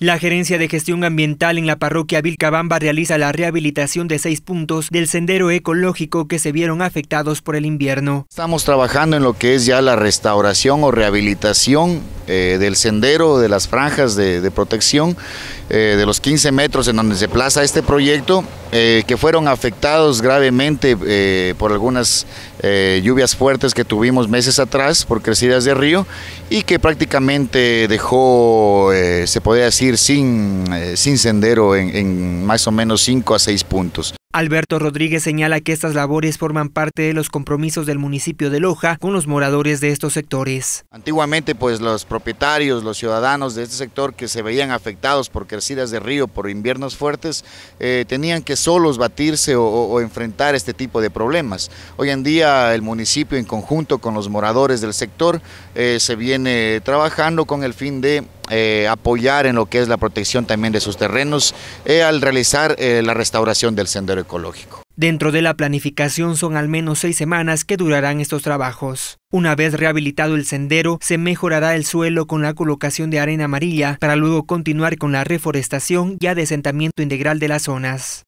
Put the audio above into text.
La Gerencia de Gestión Ambiental en la parroquia Vilcabamba realiza la rehabilitación de seis puntos del sendero ecológico que se vieron afectados por el invierno. Estamos trabajando en lo que es ya la restauración o rehabilitación eh, del sendero, de las franjas de, protección, eh, de los 15 metros en donde se plaza este proyecto, eh, que fueron afectados gravemente por algunas lluvias fuertes que tuvimos meses atrás por crecidas de río y que prácticamente dejó, se podría decir, sin, sendero en, en, más o menos 5 a 6 puntos. Alberto Rodríguez señala que estas labores forman parte de los compromisos del municipio de Loja con los moradores de estos sectores. Antiguamente, pues los propietarios, los ciudadanos de este sector que se veían afectados por crecidas de río, por inviernos fuertes, eh, tenían que solos batirse o, enfrentar este tipo de problemas. Hoy en día el municipio en conjunto con los moradores del sector eh, se viene trabajando con el fin de eh, apoyar en lo que es la protección también de sus terrenos eh, al realizar eh, la restauración del sendero ecológico. Dentro de la planificación son al menos seis semanas que durarán estos trabajos. Una vez rehabilitado el sendero, se mejorará el suelo con la colocación de arena amarilla para luego continuar con la reforestación y adesentamiento integral de las zonas.